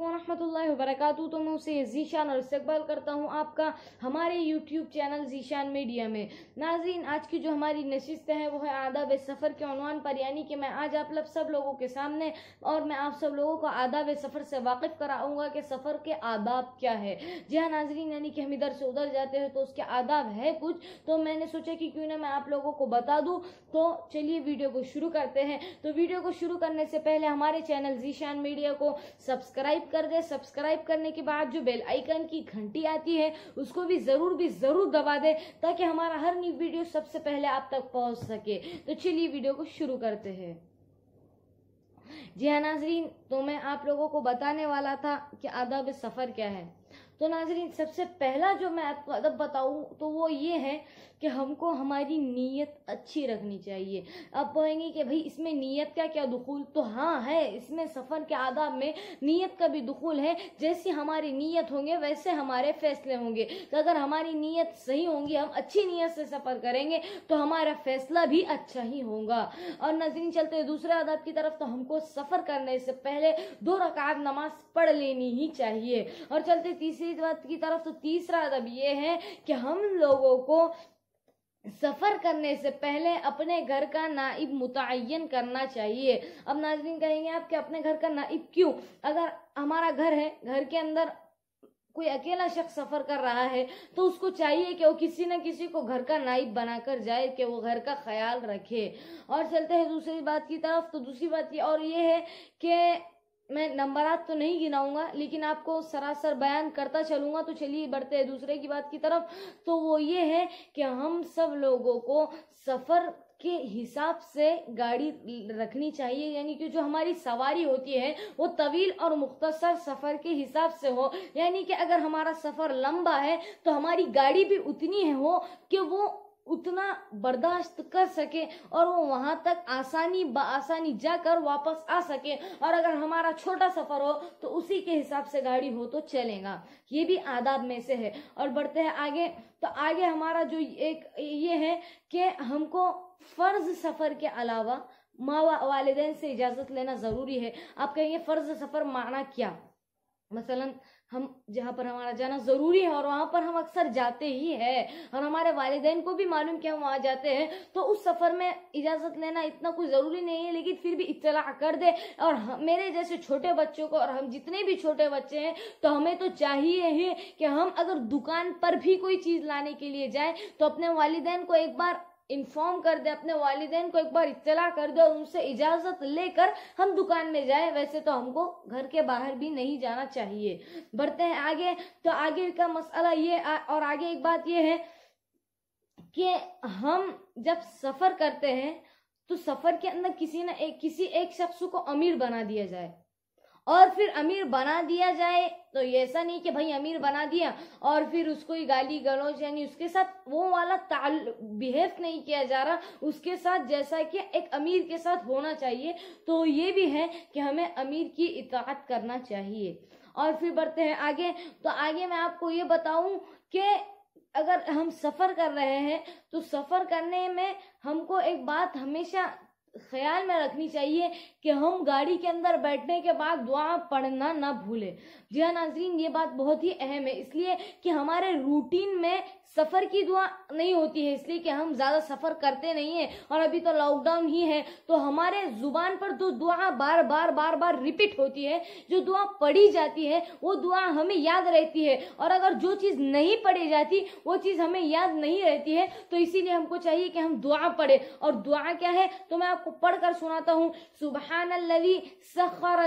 वरहमल वरक तो मैं उसे जीशान और इस्तबाल करता हूँ आपका हमारे यूट्यूब चैनल जीशान मीडिया में नाजीन आज की जो हमारी नशस्त है वो है आदाब सफ़र के अनवान पर यानी कि मैं आज आप लब सब लोगों के सामने और मैं आप सब लोगों को आदाब सफ़र से वाकिफ़ कराऊँगा कि सफ़र के आदाब क्या है जी हाँ नाजरीन यानी कि हम इधर से उधर जाते हैं तो उसके आदाब है कुछ तो मैंने सोचा कि क्यों ना मैं आप लोगों को बता दूँ तो चलिए वीडियो को शुरू करते हैं तो वीडियो को शुरू करने से पहले हमारे चैनल जीशान मीडिया को सब्सक्राइब कर दे सब्सक्राइब करने के बाद जो बेल आइकन की घंटी आती है उसको भी ज़रूर भी ज़रूर दबा दे ताकि हमारा हर न्यू वीडियो सबसे पहले आप तक पहुंच सके तो चलिए वीडियो को शुरू करते हैं जी हाँ नाजरीन तो मैं आप लोगों को बताने वाला था कि आदाब सफ़र क्या है तो नाजरीन सबसे पहला जो मैं आपको अदब बताऊँ तो वो ये है कि हमको हमारी नीयत अच्छी रखनी चाहिए अब बोलेंगे कि भाई इसमें नीयत का क्या दखूल तो हाँ है इसमें सफ़र के आदाब में नीयत का भी दखूल है जैसी हमारी नीयत होंगे वैसे हमारे फैसले होंगे तो अगर हमारी नीयत सही होंगी हम अच्छी नीयत से सफ़र करेंगे तो हमारा फैसला भी अच्छा ही होगा और नाजरीन चलते दूसरे आदाब की तरफ तो हमको सफ़र करने से पहले दो रकात नमाज पढ़ लेनी ही चाहिए और चलते तीसरी बात की तरफ तो तीसरा अदब ये है कि हम लोगों को सफ़र करने से पहले अपने घर का नाइब मुतन करना चाहिए अब नाजरीन कहेंगे आप कि अपने घर का नाइब क्यों अगर हमारा घर है घर के अंदर कोई अकेला शख्स सफ़र कर रहा है तो उसको चाहिए कि वो किसी न किसी को घर का नाइब बनाकर जाए कि वो घर का ख्याल रखे और चलते हैं दूसरी बात की तरफ तो दूसरी बात ये और ये है कि मैं नंबरात तो नहीं गिनाऊंगा लेकिन आपको सरासर बयान करता चलूँगा तो चलिए बढ़ते हैं दूसरे की बात की तरफ तो वो ये है कि हम सब लोगों को सफ़र के हिसाब से गाड़ी रखनी चाहिए यानी कि जो हमारी सवारी होती है वो तवील और मुख्तसर सफ़र के हिसाब से हो यानी कि अगर हमारा सफ़र लंबा है तो हमारी गाड़ी भी उतनी है हो कि वो उतना बर्दाश्त कर सके और वो वहाँ तक आसानी आसानी जाकर वापस आ सके और अगर हमारा छोटा सफ़र हो तो उसी के हिसाब से गाड़ी हो तो चलेगा ये भी आदाब में से है और बढ़ते हैं आगे तो आगे हमारा जो एक ये है कि हमको फ़र्ज़ सफ़र के अलावा माँ वालदेन से इजाज़त लेना ज़रूरी है आप कहेंगे फ़र्ज़ सफ़र माना क्या मसलन हम जहाँ पर हमारा जाना ज़रूरी है और वहाँ पर हम अक्सर जाते ही हैं और हमारे वालदेन को भी मालूम कि हम वहाँ जाते हैं तो उस सफ़र में इजाज़त लेना इतना कोई ज़रूरी नहीं है लेकिन फिर भी इतला कर दे और मेरे जैसे छोटे बच्चों को और हम जितने भी छोटे बच्चे हैं तो हमें तो चाहिए ही कि हम अगर दुकान पर भी कोई चीज़ लाने के लिए जाएँ तो अपने वालदेन को एक बार इन्फॉर्म कर दे अपने वालदेन को एक बार इतला कर दे और उनसे इजाज़त लेकर हम दुकान में जाए वैसे तो हमको घर के बाहर भी नहीं जाना चाहिए बढ़ते हैं आगे तो आगे का मसला ये और आगे एक बात ये है कि हम जब सफ़र करते हैं तो सफ़र के अंदर किसी न एक किसी एक शख्स को अमीर बना दिया जाए और फिर अमीर बना दिया जाए तो ऐसा नहीं कि भाई अमीर बना दिया और फिर उसको ही गाली गलौज यानी उसके साथ वो वाला ताल बिहेव नहीं किया जा रहा उसके साथ जैसा कि एक अमीर के साथ होना चाहिए तो ये भी है कि हमें अमीर की इतात करना चाहिए और फिर बढ़ते हैं आगे तो आगे मैं आपको ये बताऊं कि अगर हम सफ़र कर रहे हैं तो सफ़र करने में हमको एक बात हमेशा ख्याल में रखनी चाहिए कि हम गाड़ी के अंदर बैठने के बाद दुआ पढ़ना ना भूलें जी हाँ नाजरीन ये बात बहुत ही अहम है इसलिए कि हमारे रूटीन में सफ़र की दुआ नहीं होती है इसलिए कि हम ज़्यादा सफ़र करते नहीं हैं और अभी तो लॉकडाउन ही है तो हमारे ज़ुबान पर जो दुआ बार बार बार बार रिपीट होती है जो दुआ पढ़ी जाती है वो दुआ हमें याद रहती है और अगर जो चीज़ नहीं पढ़ी जाती वो चीज़ हमें याद नहीं रहती है तो इसीलिए हमको चाहिए कि हम दुआ पढ़ें और दुआ क्या है तो मैं आपको पढ़कर सुनाता हूँ सुबहान लवी सखर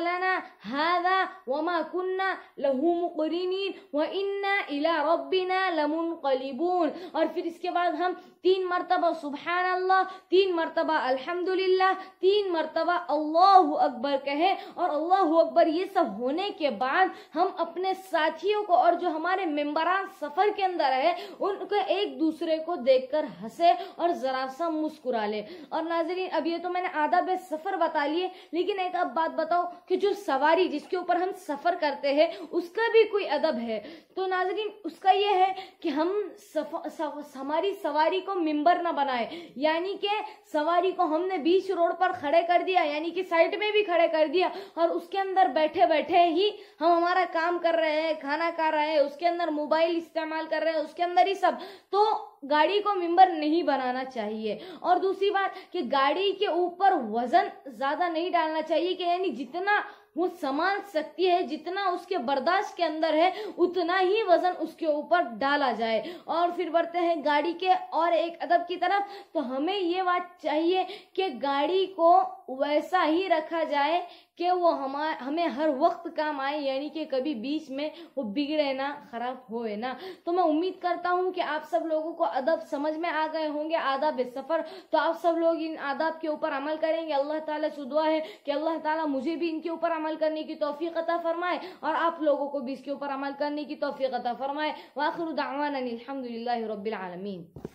हादा वमा कुन्ना लहू मुकरीन व इन्ना इला रब्बिना लमुन कलीबून और फिर इसके बाद हम तीन मरतबा सुबहान अल्लाह तीन मरतबा अल्हम्दुलिल्लाह तीन मरतबा अल्लाह अकबर कहे और अल्लाह अकबर ये सब होने के बाद हम अपने साथियों को और जो हमारे मेम्बरान सफ़र के अंदर है उनको एक दूसरे को देखकर हंसे और ज़रा सा मुस्कुरा ले और नाजरीन अब ये तो मैंने आधा बे सफर बता लिए लेकिन एक अब बात बताओ कि जो सवारी जिसके ऊपर हम सफर करते हैं उसका भी कोई अदब है तो नाजरीन उसका यह है कि हम सफ, सफ, हमारी सवारी को मिंबर ना बनाए यानी कि सवारी को हमने बीच रोड पर खड़े कर दिया यानी कि साइड में भी खड़े कर दिया और उसके अंदर बैठे बैठे ही हम हमारा काम कर रहे हैं खाना खा रहे हैं उसके अंदर मोबाइल इस्तेमाल कर रहे हैं उसके अंदर ही सब तो गाड़ी को मेंबर नहीं बनाना चाहिए और दूसरी बात कि गाड़ी के ऊपर वजन ज़्यादा नहीं डालना चाहिए कि यानी जितना वो समान सकती है जितना उसके बर्दाश्त के अंदर है उतना ही वजन उसके ऊपर डाला जाए और फिर बढ़ते हैं गाड़ी के और एक अदब की तरफ तो हमें ये बात चाहिए कि गाड़ी को वैसा ही रखा जाए कि वो हम हमें हर वक्त काम आए यानी कि कभी बीच में वो बिगड़े ना खराब होए ना तो मैं उम्मीद करता हूँ कि आप सब लोगों को अदब समझ में आ गए होंगे आदाब सफ़र तो आप सब लोग इन आदाब के ऊपर अमल करेंगे अल्लाह ताला से दुआ है कि अल्लाह ताला मुझे भी इनके ऊपर अमल करने की तोफ़ी अता फरमाए और आप लोगों को भी इसके ऊपर अमल करने की तोफ़ी अता फरमाए वाखिर दावान अलहमदिल्ला रबालमीन